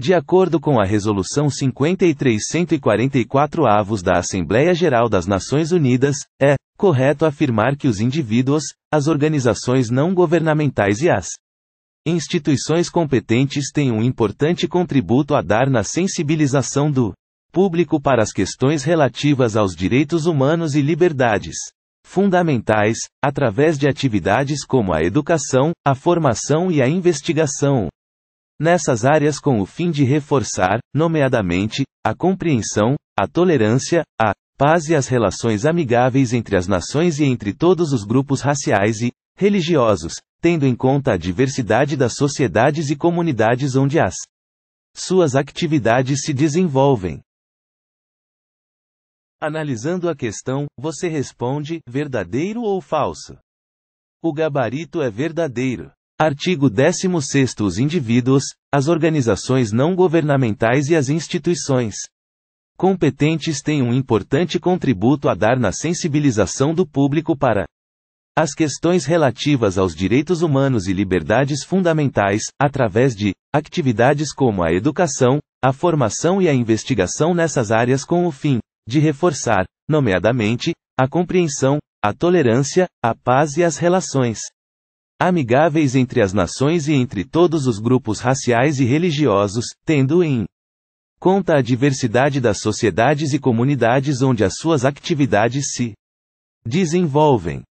De acordo com a Resolução 5344 avos da Assembleia Geral das Nações Unidas, é correto afirmar que os indivíduos, as organizações não governamentais e as instituições competentes têm um importante contributo a dar na sensibilização do público para as questões relativas aos direitos humanos e liberdades fundamentais, através de atividades como a educação, a formação e a investigação nessas áreas com o fim de reforçar, nomeadamente, a compreensão, a tolerância, a paz e as relações amigáveis entre as nações e entre todos os grupos raciais e religiosos, tendo em conta a diversidade das sociedades e comunidades onde as suas atividades se desenvolvem. Analisando a questão, você responde: verdadeiro ou falso? O gabarito é verdadeiro. Artigo 16 Os indivíduos, as organizações não governamentais e as instituições competentes têm um importante contributo a dar na sensibilização do público para as questões relativas aos direitos humanos e liberdades fundamentais, através de atividades como a educação, a formação e a investigação nessas áreas com o fim de reforçar, nomeadamente, a compreensão, a tolerância, a paz e as relações amigáveis entre as nações e entre todos os grupos raciais e religiosos, tendo em conta a diversidade das sociedades e comunidades onde as suas atividades se desenvolvem.